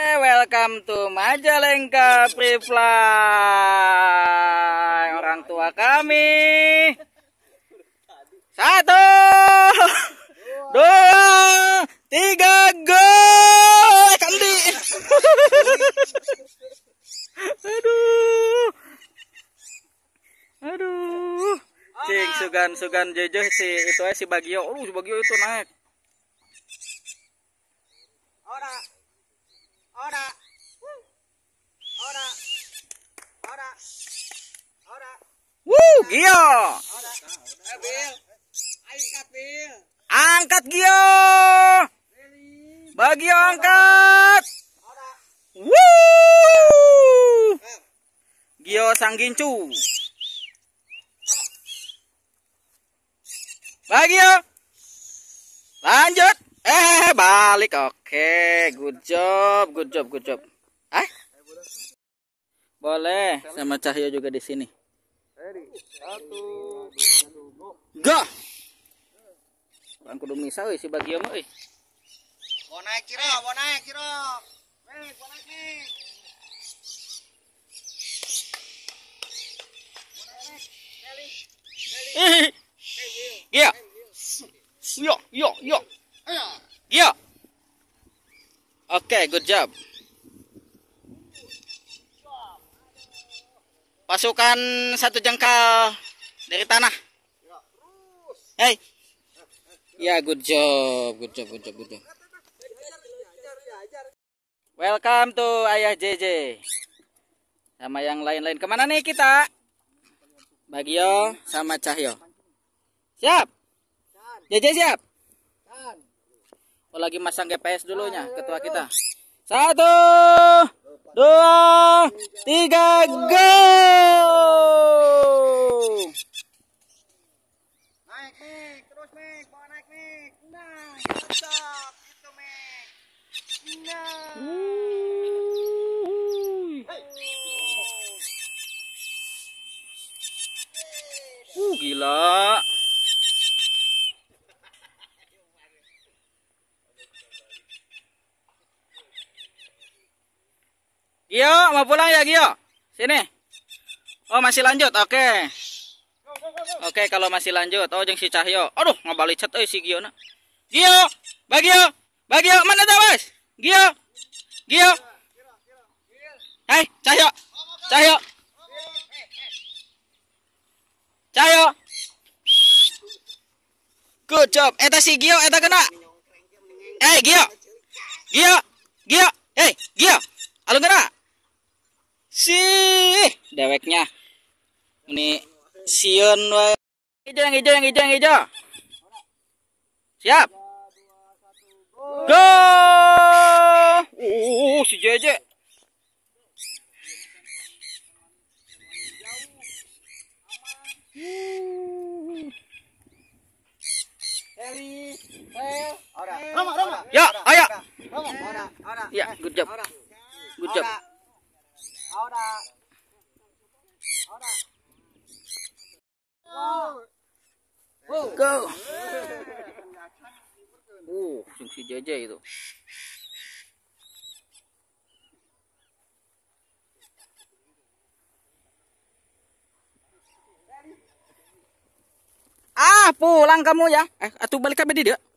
Eh, welcome to Majalengka Free Orang tua kami. Satu, dua, tiga, go! Kandi. Aduh. Aduh. Cing sugan sugan jeje si itu si Bagio. Oh, si Bagio itu naik. Ora. Ora. Ora. Ora. Ora. Woo, Gio. Eh, angkat, Bil. Angkat, Gio. Bagi angkat. Woo. Gio sang gincu. yo. Lanjut. Eh, balik. Oke, good job, good job, good job. Ah? Boleh, sama Cahyo juga di sini. Go. Bangku kudu sawi si bagi mah euy. Mau naik kira, mau naik kira. Nih, mau naik nih. Eh, eh, iya. Yo, yo, yo. Okay, good job. Pasukan satu jengkal dari tanah. Hey. Ya, good job, good job, good job, good job. Welcome to Ayah JJ. Sama yang lain-lain. Kemana nih kita? Bagio sama Cahyo. Siap. JJ siap. Oh, lagi masang GPS dulunya ketua kita. Satu, dua, tiga, go! Naik, Mik. Terus, Mik. Bawa naik, Mik. Nah, mantap. itu Mik. Nah. Uh, gila. Gio, iya, mau pulang ya Gio? Sini. Oh, masih lanjut. Oke. Okay. Oke, okay, kalau masih lanjut. Oh, jeng si Cahyo. Aduh, ngabalik chat, eh, si Gio na. Gio, Bagio, Bagio, mana tuh, Bos? Gio. Gio. Hai, Cahyo. Cahyo. Cahyo. Good job. Eta si Gio, eta kena. Eh, hey, Gio. Gio. deweknya ini siun hijau yang hijau yang hijau yang hijau siap go uh si jeje Ya, ayo. Ya, ya, good job. Go. Uh, sing si jaja itu. Ah, pulang kamu ya. Eh, atuh balik ke dia.